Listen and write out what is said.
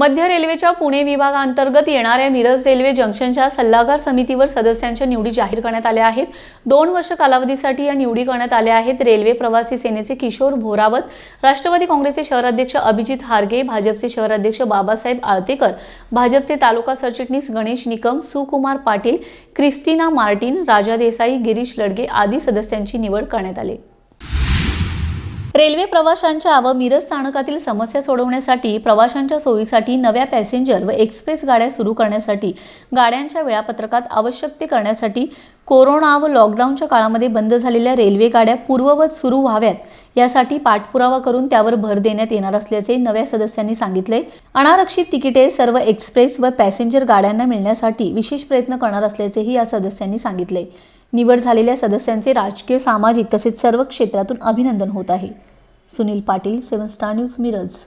मध्य रेल्वेच्या पुणे विभागाअंतर्गत येणाऱ्या मिरज रेल्वे जंक्शनच्या सल्लागार समितीवर सदस्यांच्या निवडी जाहीर करण्यात आल्या आहेत दोन वर्ष कालावधीसाठी या निवडी करण्यात आल्या आहेत रेल्वे प्रवासी सेनेचे किशोर भोरावत राष्ट्रवादी काँग्रेसचे शहराध्यक्ष अभिजित हारगे भाजपचे शहराध्यक्ष बाबासाहेब आळतेकर भाजपचे तालुका सरचिटणीस गणेश निकम सुकुमार पाटील क्रिस्टिना मार्टिन राजा देसाई गिरीश लडगे आदी सदस्यांची निवड करण्यात आली रेल्वे प्रवाशांच्या व मिरज स्थानकातील समस्या सोडवण्यासाठी प्रवाशांच्या सोयीसाठी नव्या पॅसेंजर व एक्सप्रेस गाड्या सुरू करण्यासाठी गाड्यांच्या वेळापत्रकात आवश्यक ते करण्यासाठी कोरोना व लॉकडाऊनच्या काळामध्ये बंद झालेल्या रेल्वे गाड्या पूर्ववत सुरू व्हाव्यात यासाठी पाठपुरावा करून त्यावर भर देण्यात येणार असल्याचे नव्या सदस्यांनी सांगितले अनारक्षित तिकिटे सर्व एक्सप्रेस व पॅसेंजर गाड्यांना मिळण्यासाठी विशेष प्रयत्न करणार असल्याचेही या सदस्यांनी सांगितले निवड झालेल्या सदस्यांचे राजकीय सामाजिक तसेच सर्व क्षेत्रातून अभिनंदन होत आहे Sunil Patil seven star news Miraj